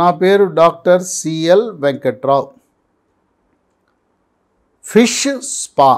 నా పేరు doctor CL Venkatrao fish spa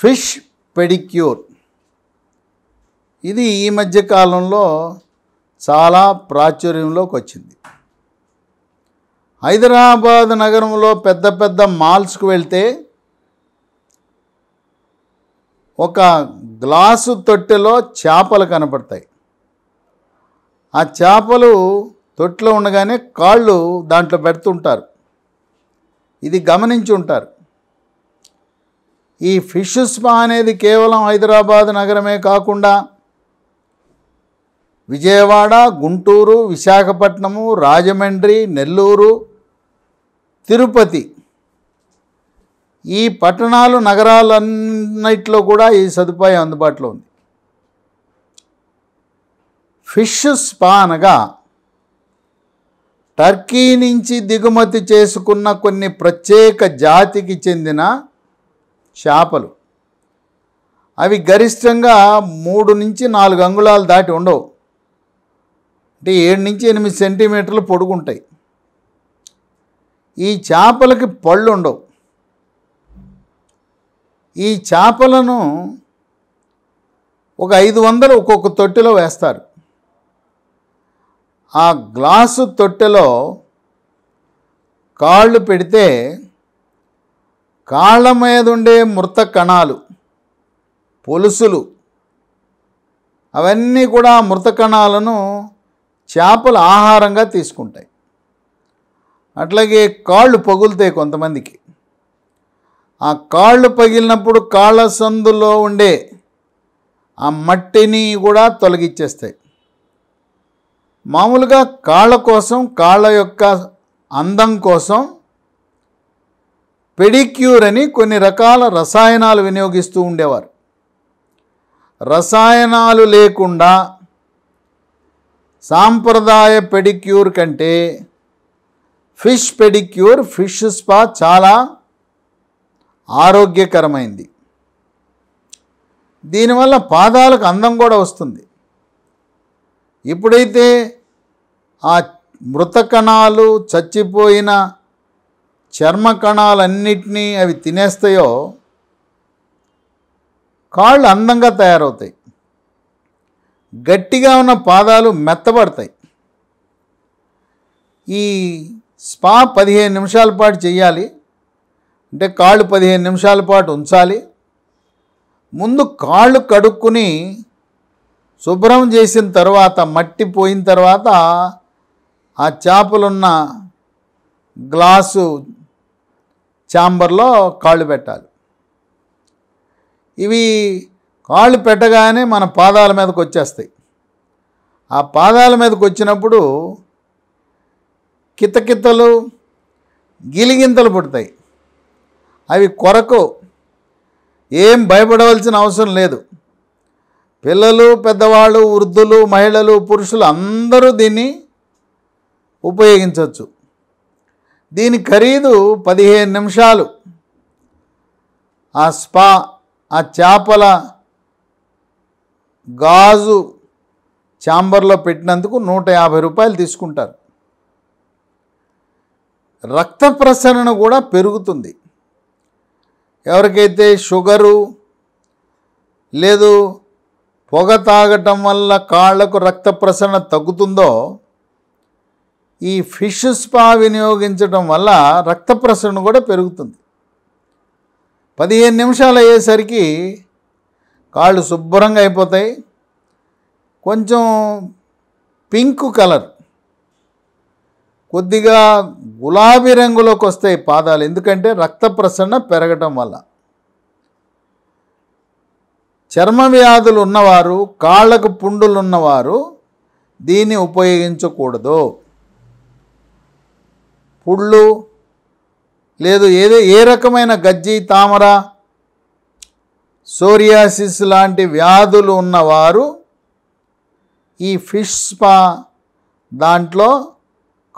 fish pedicure ఇది ఈ మధ్య కాలంలో చాలా ప్రాచుర్యంలోకి వచ్చింది హైదరాబాద్ నగరంలో పెద్ద పెద్ద మాల్స్కు వెళ్తే ఒక గ్లాసు తొట్టెలో చేపలు కనపడతాయి ఆ చేపలు తొట్టిలో ఉండగానే కాళ్ళు దాంట్లో పెడుతుంటారు ఇది గమనించి ఉంటారు ఈ ఫిష్ స్పా అనేది కేవలం హైదరాబాద్ నగరమే కాకుండా విజయవాడ గుంటూరు విశాఖపట్నము రాజమండ్రి నెల్లూరు తిరుపతి ఈ పట్టణాలు నగరాలన్నిట్లో కూడా ఈ సదుపాయం అందుబాటులో ఉంది ఫిష్ స్పా అనగా టర్కీ నుంచి దిగుమతి చేసుకున్న కొన్ని ప్రత్యేక జాతికి చెందిన చేపలు అవి గరిష్టంగా మూడు నుంచి నాలుగు అంగుళాలు దాటి ఉండవు అంటే ఏడు నుంచి ఎనిమిది సెంటీమీటర్లు పొడుగుంటాయి ఈ చేపలకి పళ్ళు ఉండవు ఈ చేపలను ఒక ఐదు వందలు ఒక్కొక్క తొట్టిలో వేస్తారు ఆ గ్లాసు తొట్టెలో కాళ్ళు పెడితే కాళ్ళ మీద ఉండే మృత కణాలు పొలుసులు అవన్నీ కూడా మృత కణాలను చేపలు ఆహారంగా తీసుకుంటాయి అట్లాగే కాళ్ళు పగులుతాయి కొంతమందికి ఆ కాళ్ళు పగిలినప్పుడు కాళ్ళ సందులో ఉండే ఆ మట్టిని కూడా తొలగిచ్చేస్తాయి మామూలుగా కాళ్ళ కోసం కాళ్ళ యొక్క అందం కోసం పెడిక్యూర్ అని కొన్ని రకాల రసాయనాలు వినియోగిస్తూ ఉండేవారు రసాయనాలు లేకుండా సాంప్రదాయ పెడిక్యూర్ కంటే ఫిష్ పెడిక్యూర్ ఫిష్ స్పా చాలా ఆరోగ్యకరమైంది దీనివల్ల పాదాలకు అందం కూడా వస్తుంది ఎప్పుడైతే ఆ మృత కణాలు చచ్చిపోయిన చర్మ కణాలన్నిటినీ అవి తినేస్తాయో కాళ్ళు అందంగా తయారవుతాయి గట్టిగా ఉన్న పాదాలు మెత్తబడతాయి ఈ స్పా పదిహేను నిమిషాల పాటు చేయాలి అంటే కాళ్ళు పదిహేను నిమిషాల పాటు ఉంచాలి ముందు కాళ్ళు కడుక్కుని శుభ్రం చేసిన తర్వాత మట్టి పోయిన తర్వాత ఆ చేపలున్న గ్లాసు ఛాంబర్లో కాళ్ళు పెట్టాలి ఇవి కాళ్ళు పెట్టగానే మన పాదాల మీదకి వచ్చేస్తాయి ఆ పాదాల మీదకి వచ్చినప్పుడు కితకిత్తలు గిలిగింతలు పుడతాయి అవి కొరకు ఏం భయపడవలసిన అవసరం లేదు పిల్లలు పెద్దవాళ్ళు వృద్ధులు మహిళలు పురుషులు అందరూ దీన్ని ఉపయోగించవచ్చు దీని ఖరీదు పదిహేను నిమిషాలు ఆ స్పా ఆ చేపల గాజు ఛాంబర్లో పెట్టినందుకు నూట యాభై రూపాయలు తీసుకుంటారు రక్త ప్రసరణ కూడా పెరుగుతుంది ఎవరికైతే షుగరు లేదు పొగ తాగటం వల్ల కాళ్లకు రక్త ప్రసరణ తగ్గుతుందో ఈ ఫిష్ స్పా వినియోగించడం వల్ల రక్త ప్రసరణ కూడా పెరుగుతుంది పదిహేను నిమిషాలు అయ్యేసరికి కాళ్ళు శుభ్రంగా అయిపోతాయి కొంచెం పింక్ కలర్ కొద్దిగా గులాబీ రంగులోకి వస్తాయి పాదాలు ఎందుకంటే రక్త ప్రసరణ పెరగటం వల్ల చర్మ వ్యాధులు ఉన్నవారు కాళ్ళకు పుండులు ఉన్నవారు దీన్ని ఉపయోగించకూడదు పుళ్ళు లేదు ఏదో ఏ రకమైన గజ్జి తామర సోరియాసిస్ లాంటి వ్యాధులు ఉన్నవారు ఈ ఫిష్ స్పా దాంట్లో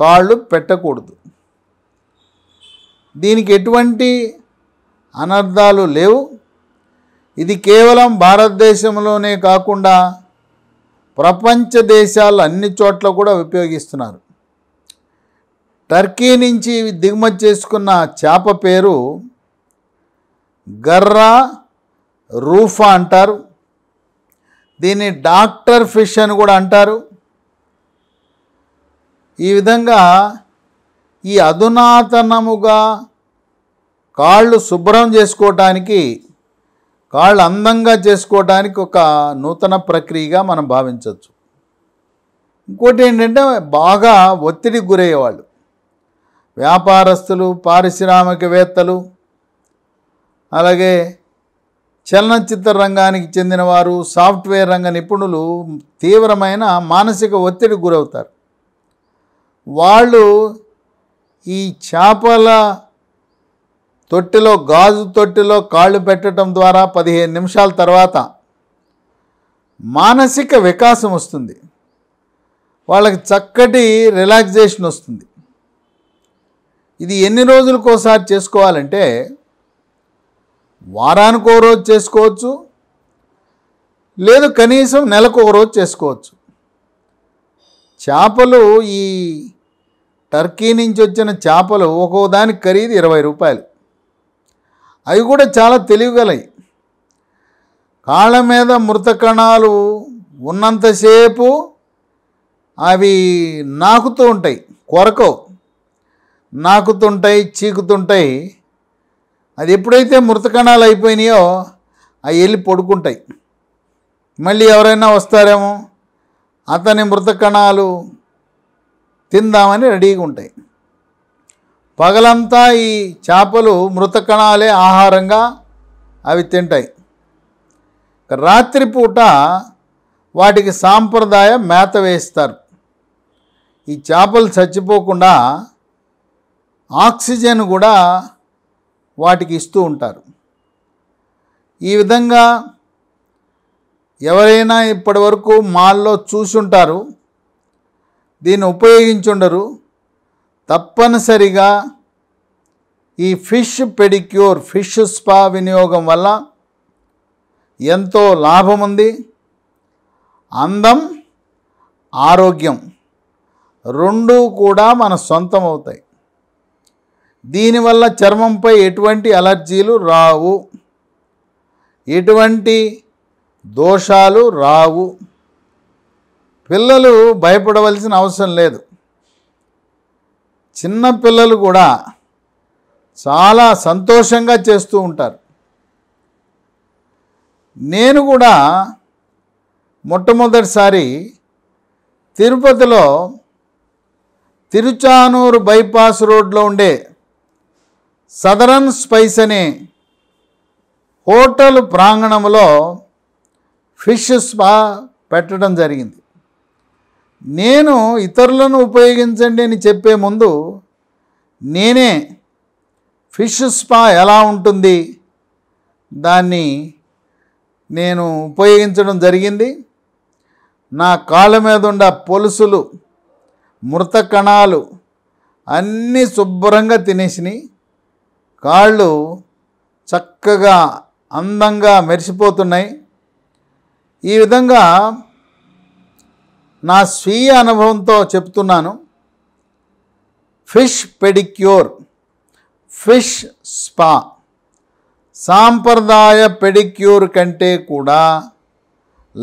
కాళ్ళు పెట్టకూడదు దీనికి ఎటువంటి అనర్థాలు లేవు ఇది కేవలం భారతదేశంలోనే కాకుండా ప్రపంచ దేశాలు అన్ని చోట్ల కూడా ఉపయోగిస్తున్నారు టర్కీ నుంచి దిగుమతి చేసుకున్న చేప పేరు గర్రా రూఫా అంటారు దీన్ని డాక్టర్ ఫిష్ అని కూడా అంటారు ఈ విధంగా ఈ అధునాతనముగా కాళ్ళు శుభ్రం చేసుకోవటానికి కాళ్ళు అందంగా చేసుకోవటానికి ఒక నూతన ప్రక్రియగా మనం భావించవచ్చు ఇంకోటి ఏంటంటే బాగా ఒత్తిడికి గురయ్యేవాళ్ళు వ్యాపారస్తులు పారిశ్రామికవేత్తలు అలాగే చలనచిత్ర రంగానికి చెందినవారు సాఫ్ట్వేర్ రంగ నిపుణులు తీవ్రమైన మానసిక ఒత్తిడికి గురవుతారు వాళ్ళు ఈ చేపల తొట్టిలో గాజు తొట్టిలో కాళ్ళు పెట్టడం ద్వారా పదిహేను నిమిషాల తర్వాత మానసిక వికాసం వస్తుంది వాళ్ళకి చక్కటి రిలాక్సేషన్ వస్తుంది ఇది ఎన్ని రోజులకోసారి చేసుకోవాలంటే ఒక రోజు చేసుకోవచ్చు లేదు కనీసం నెలకు ఒక రోజు చేసుకోవచ్చు చేపలు ఈ టర్కీ నుంచి వచ్చిన చేపలు ఒక్కో దానికి ఖరీదు ఇరవై రూపాయలు అవి కూడా చాలా తెలివిగలవి కాళ్ళ మీద మృత కణాలు ఉన్నంతసేపు అవి నాకుతూ ఉంటాయి కొరకవు నాకుతుంటాయి చీకుతుంటాయి అది ఎప్పుడైతే మృతకణాలు అయిపోయినాయో అవి వెళ్ళి పడుకుంటాయి మళ్ళీ ఎవరైనా వస్తారేమో అతని మృతకణాలు తిందామని రెడీగా ఉంటాయి పగలంతా ఈ చేపలు మృతకణాలే ఆహారంగా అవి తింటాయి రాత్రిపూట వాటికి సాంప్రదాయ మేత వేస్తారు ఈ చేపలు చచ్చిపోకుండా ఆక్సిజన్ కూడా వాటికి ఇస్తూ ఉంటారు ఈ విధంగా ఎవరైనా ఇప్పటి వరకు మాల్లో ఉంటారు దీన్ని ఉపయోగించుండరు తప్పనిసరిగా ఈ ఫిష్ పెడిక్యూర్ ఫిష్ స్పా వినియోగం వల్ల ఎంతో లాభం ఉంది అందం ఆరోగ్యం రెండూ కూడా మన సొంతం అవుతాయి దీనివల్ల చర్మంపై ఎటువంటి అలర్జీలు రావు ఎటువంటి దోషాలు రావు పిల్లలు భయపడవలసిన అవసరం లేదు చిన్న పిల్లలు కూడా చాలా సంతోషంగా చేస్తూ ఉంటారు నేను కూడా మొట్టమొదటిసారి తిరుపతిలో తిరుచానూరు బైపాస్ రోడ్లో ఉండే సదరన్ స్పైస్ అనే హోటల్ ప్రాంగణంలో ఫిష్ స్పా పెట్టడం జరిగింది నేను ఇతరులను ఉపయోగించండి అని చెప్పే ముందు నేనే ఫిష్ స్పా ఎలా ఉంటుంది దాన్ని నేను ఉపయోగించడం జరిగింది నా కాళ్ళ మీద ఉన్న పొలుసులు మృత కణాలు అన్నీ శుభ్రంగా తినేసినాయి కాళ్ళు చక్కగా అందంగా మెరిసిపోతున్నాయి ఈ విధంగా నా స్వీయ అనుభవంతో చెప్తున్నాను ఫిష్ పెడిక్యూర్ ఫిష్ స్పా సాంప్రదాయ పెడిక్యూర్ కంటే కూడా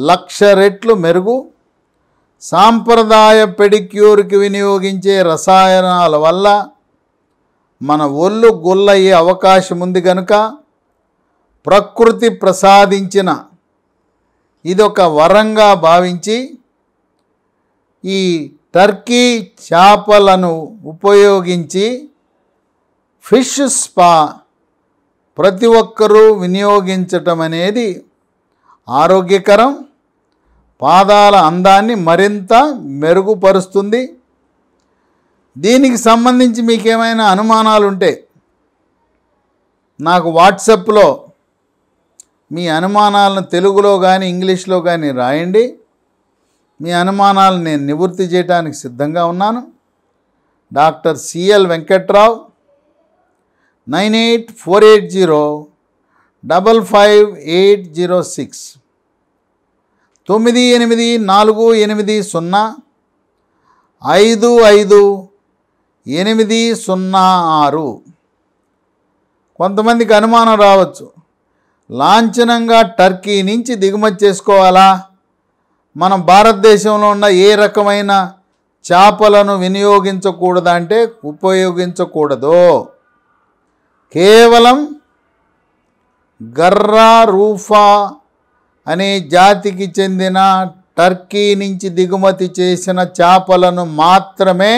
లక్ష రెట్లు మెరుగు సాంప్రదాయ పెడిక్యూర్కి వినియోగించే రసాయనాల వల్ల మన ఒళ్ళు గుల్లయ్యే అవకాశం ఉంది కనుక ప్రకృతి ప్రసాదించిన ఇదొక వరంగా భావించి ఈ టర్కీ చేపలను ఉపయోగించి ఫిష్ స్పా ప్రతి ఒక్కరూ వినియోగించటం అనేది ఆరోగ్యకరం పాదాల అందాన్ని మరింత మెరుగుపరుస్తుంది దీనికి సంబంధించి మీకేమైనా అనుమానాలు ఉంటే నాకు వాట్సప్లో మీ అనుమానాలను తెలుగులో కానీ ఇంగ్లీష్లో కానీ రాయండి మీ అనుమానాలను నేను నివృత్తి చేయడానికి సిద్ధంగా ఉన్నాను doctor CL Venkatrao nine eight four eight zero double five eight zero six తొమ్మిది ఎనిమిది నాలుగు ఎనిమిది సున్నా ఐదు ఐదు ఎనిమిది సున్నా ఆరు కొంతమందికి అనుమానం రావచ్చు లాంఛనంగా టర్కీ నుంచి దిగుమతి చేసుకోవాలా మనం భారతదేశంలో ఉన్న ఏ రకమైన చేపలను వినియోగించకూడదంటే అంటే ఉపయోగించకూడదు కేవలం గర్రా రూఫా అనే జాతికి చెందిన టర్కీ నుంచి దిగుమతి చేసిన చేపలను మాత్రమే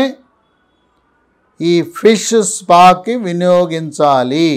ఈ ఫిష్ స్పాక్కి వినియోగించాలి